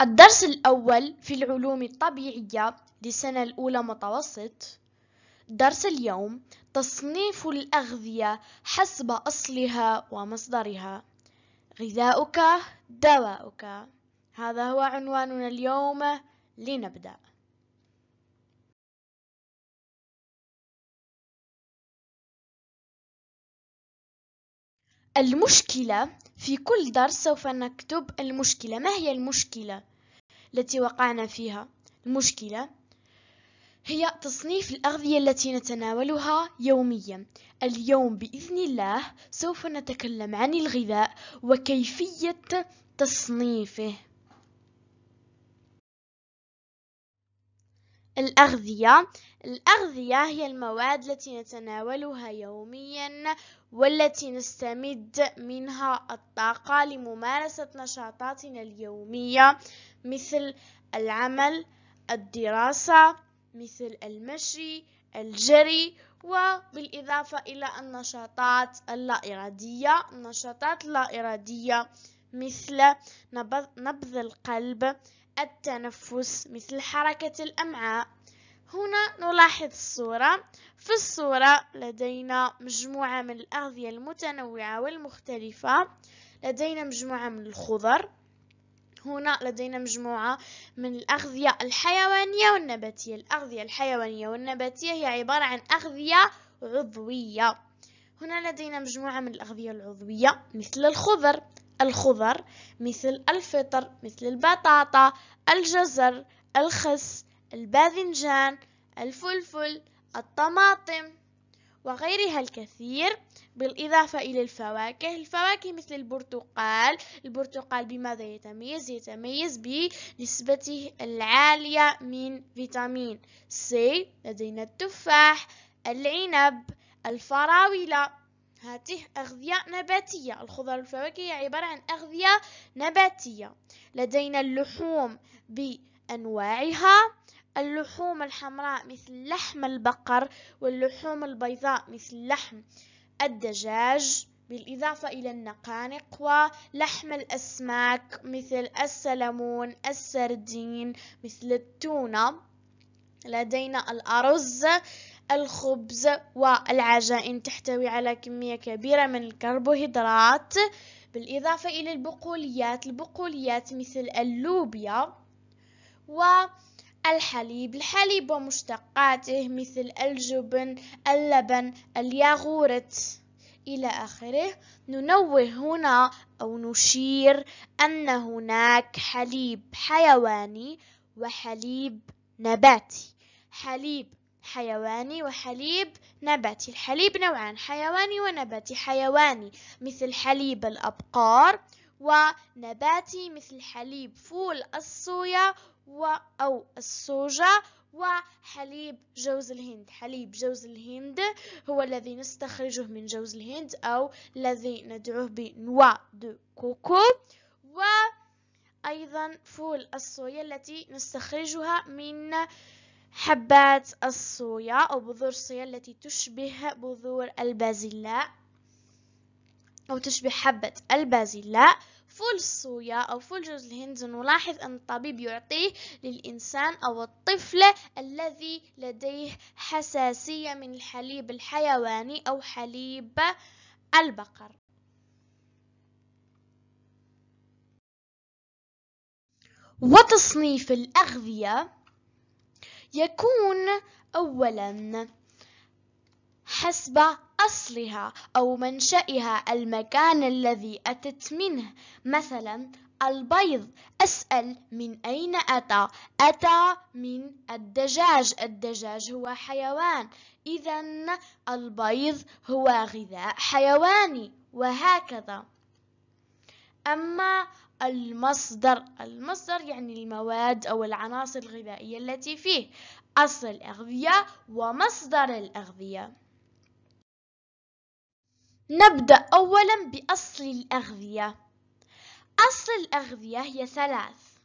الدرس الأول في العلوم الطبيعية للسنة الأولى متوسط درس اليوم تصنيف الأغذية حسب أصلها ومصدرها غذاؤك دواؤك هذا هو عنواننا اليوم لنبدأ المشكلة في كل درس سوف نكتب المشكلة ما هي المشكلة التي وقعنا فيها المشكلة هي تصنيف الأغذية التي نتناولها يوميا اليوم بإذن الله سوف نتكلم عن الغذاء وكيفية تصنيفه الأغذية الأغذية هي المواد التي نتناولها يوميا والتي نستمد منها الطاقة لممارسة نشاطاتنا اليومية مثل العمل الدراسة مثل المشي الجري وبالإضافة إلى النشاطات اللا إرادية النشاطات اللا إرادية مثل نبض القلب التنفس مثل حركة الأمعاء هنا نلاحظ الصورة في الصورة لدينا مجموعة من الأغذية المتنوعة والمختلفة لدينا مجموعة من الخضر هنا لدينا مجموعة من الأغذية الحيوانية والنباتية الأغذية الحيوانية والنباتية هي عبارة عن أغذية عضوية هنا لدينا مجموعة من الأغذية العضوية مثل الخضر الخضر مثل الفطر مثل البطاطا الجزر الخس الباذنجان الفلفل الطماطم وغيرها الكثير بالإضافة إلى الفواكه الفواكه مثل البرتقال البرتقال بماذا يتميز؟ يتميز بنسبته العالية من فيتامين سي لدينا التفاح العنب الفراولة هذه أغذية نباتية الخضر والفواكه هي عبارة عن أغذية نباتية لدينا اللحوم بأنواعها اللحوم الحمراء مثل لحم البقر واللحوم البيضاء مثل لحم الدجاج بالإضافة إلى النقانق ولحم الأسماك مثل السلمون السردين مثل التونة لدينا الأرز الخبز والعجائن تحتوي على كمية كبيرة من الكربوهيدرات بالإضافة إلى البقوليات البقوليات مثل اللوبيا و الحليب الحليب ومشتقاته مثل الجبن اللبن الياغورت إلى آخره ننوه هنا أو نشير أن هناك حليب حيواني وحليب نباتي حليب حيواني وحليب نباتي الحليب نوعان حيواني ونباتي حيواني مثل حليب الأبقار ونباتي مثل حليب فول الصويا و أو الصوجة وحليب جوز الهند حليب جوز الهند هو الذي نستخرجه من جوز الهند أو الذي ندعوه بنوا دو كوكو وأيضا فول الصويا التي نستخرجها من حبات الصويا أو بذور الصويا التي تشبه بذور البازلاء أو تشبه حبة البازلاء فول الصويا أو فول جوز الهند نلاحظ أن الطبيب يعطيه للإنسان أو الطفل الذي لديه حساسية من الحليب الحيواني أو حليب البقر وتصنيف الأغذية يكون أولاً حسب أصلها أو منشئها المكان الذي أتت منه مثلا البيض أسأل من أين أتى أتى من الدجاج الدجاج هو حيوان إذا البيض هو غذاء حيواني وهكذا أما المصدر المصدر يعني المواد أو العناصر الغذائية التي فيه أصل الأغذية ومصدر الأغذية نبدأ أولا بأصل الأغذية أصل الأغذية هي ثلاث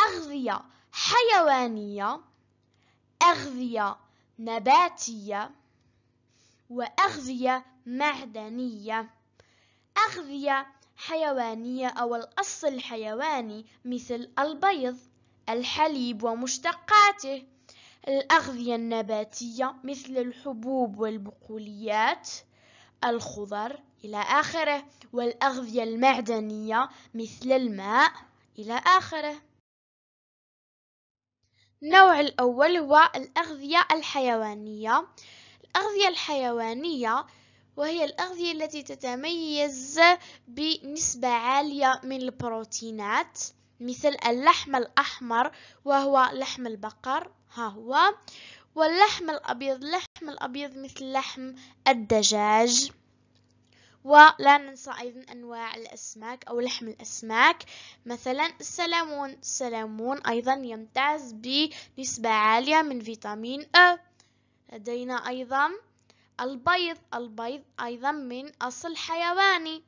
أغذية حيوانية أغذية نباتية وأغذية معدنية أغذية حيوانية أو الأصل الحيواني مثل البيض الحليب ومشتقاته الأغذية النباتية مثل الحبوب والبقوليات الخضر إلى آخره والأغذية المعدنية مثل الماء إلى آخره النوع الأول هو الأغذية الحيوانية الأغذية الحيوانية وهي الأغذية التي تتميز بنسبة عالية من البروتينات مثل اللحم الأحمر وهو لحم البقر ها هو واللحم الأبيض اللحم الأبيض مثل لحم الدجاج ولا ننسى أيضا أنواع الأسماك أو لحم الأسماك مثلا السلمون السلمون أيضا يمتاز بنسبة عالية من فيتامين أ لدينا أيضا البيض البيض أيضا من أصل حيواني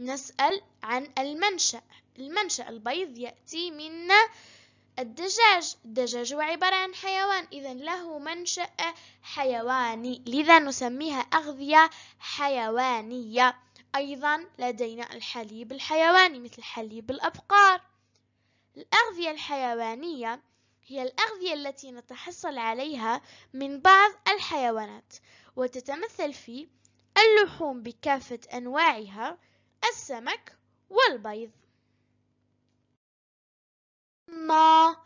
نسأل عن المنشأ المنشأ البيض يأتي من الدجاج الدجاج هو عبارة عن حيوان إذا له منشأ حيواني لذا نسميها أغذية حيوانية أيضا لدينا الحليب الحيواني مثل حليب الأبقار الأغذية الحيوانية هي الأغذية التي نتحصل عليها من بعض الحيوانات وتتمثل في اللحوم بكافة أنواعها السمك والبيض أما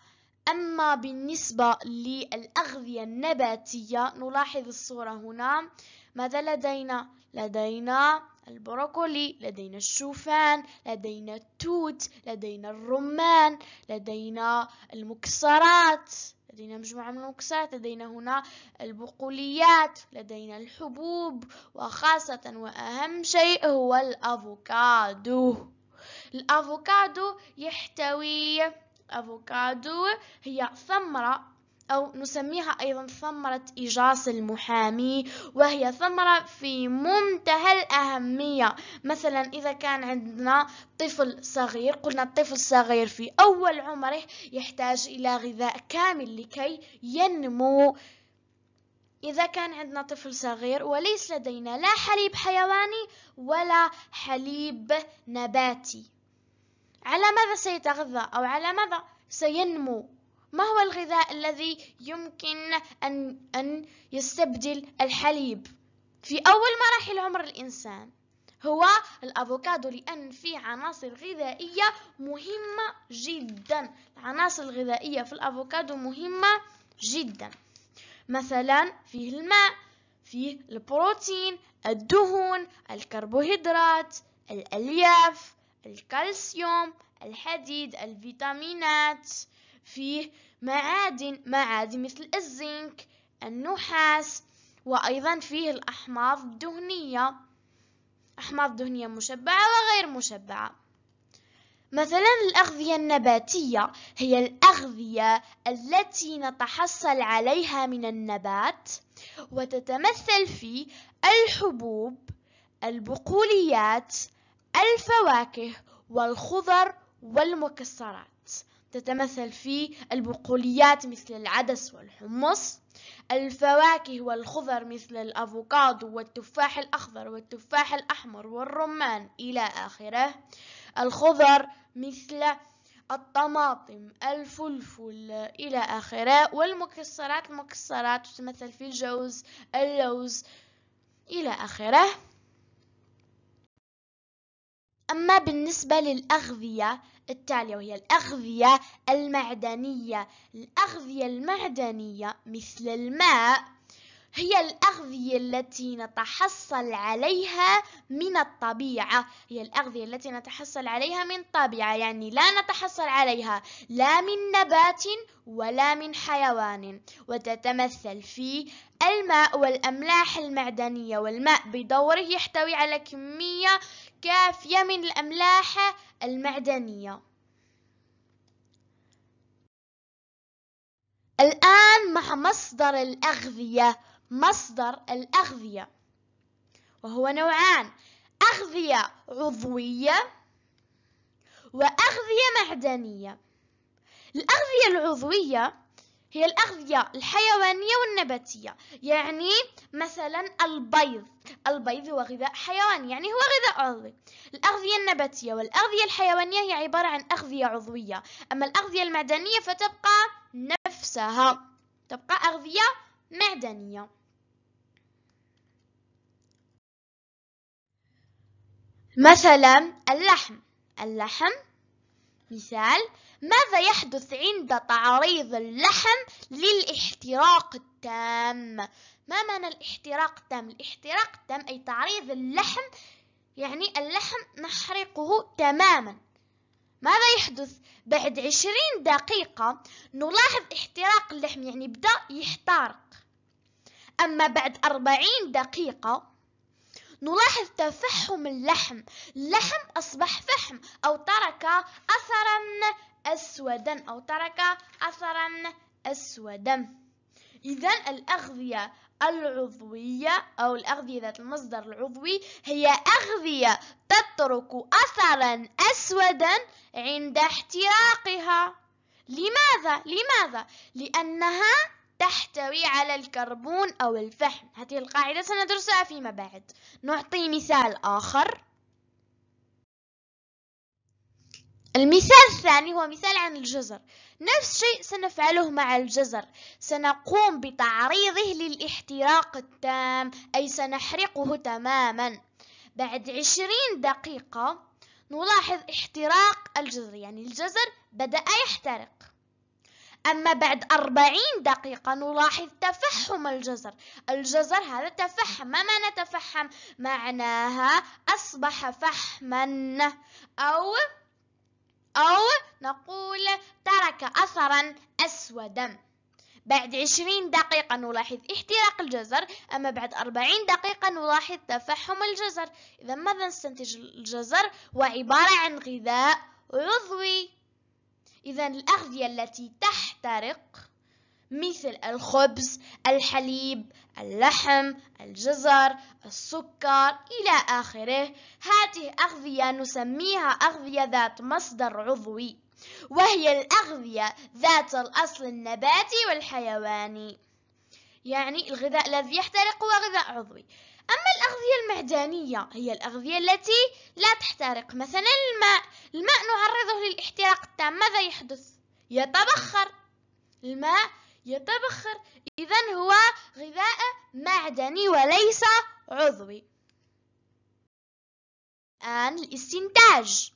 أما بالنسبة للأغذية النباتية نلاحظ الصورة هنا ماذا لدينا؟ لدينا البروكولي لدينا الشوفان لدينا التوت لدينا الرمان لدينا المكسرات لدينا مجموعة من المكسرات لدينا هنا البقوليات لدينا الحبوب وخاصة وأهم شيء هو الأفوكادو الأفوكادو يحتوي الأفوكادو هي ثمرة أو نسميها أيضا ثمرة اجاص المحامي وهي ثمرة في منتهى الأهمية مثلا إذا كان عندنا طفل صغير قلنا الطفل الصغير في أول عمره يحتاج إلى غذاء كامل لكي ينمو إذا كان عندنا طفل صغير وليس لدينا لا حليب حيواني ولا حليب نباتي على ماذا سيتغذى أو على ماذا سينمو ما هو الغذاء الذي يمكن أن, أن يستبدل الحليب في أول مراحل عمر الإنسان هو الأفوكادو لأن فيه عناصر غذائية مهمة جدا العناصر الغذائية في الأفوكادو مهمة جدا مثلا فيه الماء فيه البروتين الدهون الكربوهيدرات الألياف الكالسيوم الحديد الفيتامينات فيه معادن معادن مثل الزنك النحاس وأيضا فيه الأحماض الدهنية أحماض دهنية مشبعة وغير مشبعة مثلا الأغذية النباتية هي الأغذية التي نتحصل عليها من النبات وتتمثل في الحبوب البقوليات الفواكه والخضر والمكسرات تتمثل في البقوليات مثل العدس والحمص الفواكه والخضر مثل الأفوكادو والتفاح الأخضر والتفاح الأحمر والرمان إلى آخره الخضر مثل الطماطم الفلفل إلى آخره والمكسرات المكسرات تتمثل في الجوز اللوز إلى آخره أما بالنسبة للأغذية التالية وهي الأغذية المعدنية الأغذية المعدنية مثل الماء هي الأغذية التي نتحصل عليها من الطبيعة هي الأغذية التي نتحصل عليها من الطبيعة يعني لا نتحصل عليها لا من نبات ولا من حيوان وتتمثل في الماء والأملاح المعدنية والماء بدوره يحتوي على كمية كافية من الأملاح المعدنية الآن مع مصدر الأغذية مصدر الأغذية وهو نوعان أغذية عضوية وأغذية معدنية الأغذية العضوية هي الأغذية الحيوانية والنباتية يعني مثلا البيض البيض هو غذاء حيواني يعني هو غذاء عضوي الأغذية النباتية والأغذية الحيوانية هي عبارة عن أغذية عضوية أما الأغذية المعدنية فتبقى نفسها تبقى أغذية معدنية مثلا اللحم اللحم مثال ماذا يحدث عند تعريض اللحم للاحتراق التام ما معنى الاحتراق التام الاحتراق التام أي تعريض اللحم يعني اللحم نحرقه تماما ماذا يحدث بعد عشرين دقيقة نلاحظ احتراق اللحم يعني بدأ يحترق أما بعد أربعين دقيقة نلاحظ تفحم اللحم اللحم أصبح فحم أو ترك أثرا أسودا أو ترك أثرا أسودا إذا الأغذية العضوية أو الأغذية ذات المصدر العضوي هي أغذية تترك أثرا أسودا عند احتراقها لماذا؟ لماذا؟ لأنها تحتوي على الكربون أو الفحم هذه القاعدة سندرسها فيما بعد نعطي مثال آخر المثال الثاني هو مثال عن الجزر نفس شيء سنفعله مع الجزر سنقوم بتعريضه للاحتراق التام أي سنحرقه تماما بعد عشرين دقيقة نلاحظ احتراق الجزر يعني الجزر بدأ يحترق أما بعد أربعين دقيقة نلاحظ تفحم الجزر الجزر هذا تفحم ما نتفحم معناها أصبح فحما أو أو نقول ترك أثرا أسودا بعد عشرين دقيقة نلاحظ احتراق الجزر أما بعد أربعين دقيقة نلاحظ تفحم الجزر إذا ماذا نستنتج الجزر هو عبارة عن غذاء عضوي إذا الأغذية التي تحترق مثل الخبز الحليب اللحم الجزر السكر إلى آخره هذه أغذية نسميها أغذية ذات مصدر عضوي وهي الأغذية ذات الأصل النباتي والحيواني يعني الغذاء الذي يحترق هو غذاء عضوي أما الأغذية المعدنية هي الأغذية التي لا تحترق مثلا الماء الماء نعرضه للاحتراق التام ماذا يحدث؟ يتبخر الماء يتبخر إذا هو غذاء معدني وليس عضوي الآن الاستنتاج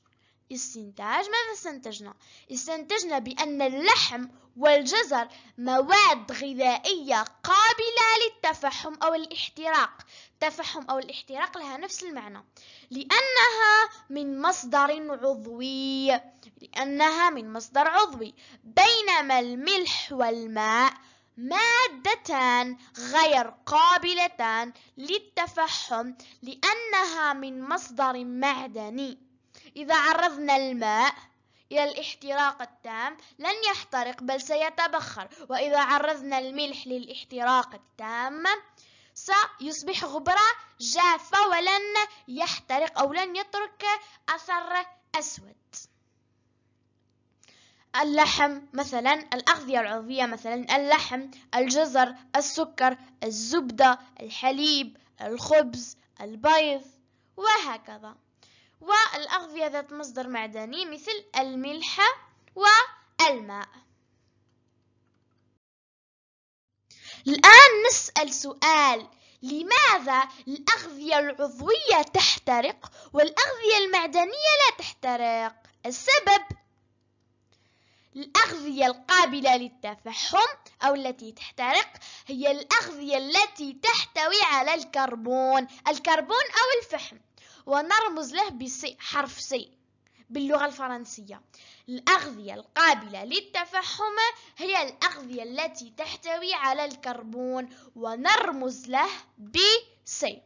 استنتاج ماذا استنتجنا؟ استنتجنا بأن اللحم والجزر مواد غذائية قابلة للتفحم أو الاحتراق تفحم أو الاحتراق لها نفس المعنى لأنها من مصدر عضوي لأنها من مصدر عضوي بينما الملح والماء مادتان غير قابلتان للتفحم لأنها من مصدر معدني إذا عرضنا الماء إلى الاحتراق التام لن يحترق بل سيتبخر وإذا عرضنا الملح للاحتراق التام سيصبح غبرة جافة ولن يحترق أو لن يترك أثر أسود اللحم مثلا الأغذية العضوية مثلا اللحم الجزر السكر الزبدة الحليب الخبز البيض وهكذا والأغذية ذات مصدر معدني مثل الملح والماء الآن نسأل سؤال لماذا الأغذية العضوية تحترق والأغذية المعدنية لا تحترق؟ السبب الأغذية القابلة للتفحم أو التي تحترق هي الأغذية التي تحتوي على الكربون الكربون أو الفحم ونرمز له بسي حرف سي باللغة الفرنسية الأغذية القابلة للتفحم هي الأغذية التي تحتوي على الكربون ونرمز له بسي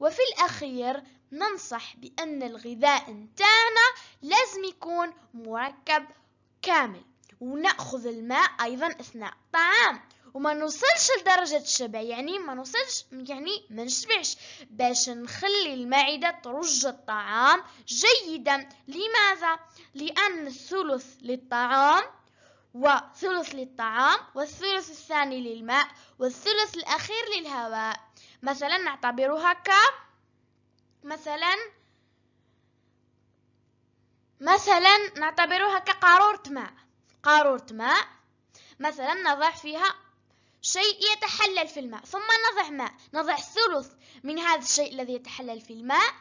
وفي الأخير ننصح بأن الغذاء نتاعنا لازم يكون مركب كامل ونأخذ الماء أيضا أثناء الطعام وما نوصلش لدرجة الشبع يعني ما نوصلش يعني ما نشبعش باش نخلي المعدة ترج الطعام جيدا لماذا؟ لأن الثلث للطعام وثلث للطعام والثلث الثاني للماء والثلث الأخير للهواء مثلا نعتبرها ك مثلا مثلا نعتبرها كقارورة ماء قارورة ماء مثلا نضع فيها شيء يتحلل في الماء ثم نضع ماء نضع ثلث من هذا الشيء الذي يتحلل في الماء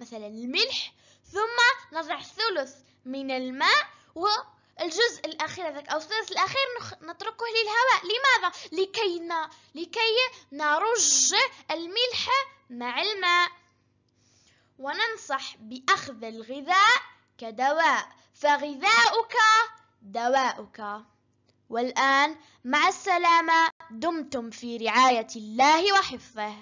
مثلا الملح ثم نضع ثلث من الماء والجزء الأخير ذاك أو الثلث الأخير نتركه للهواء لماذا؟ لكي, ن... لكي نرج الملح مع الماء وننصح بأخذ الغذاء كدواء فغذاؤك دواؤك والآن مع السلامة دمتم في رعاية الله وحفظه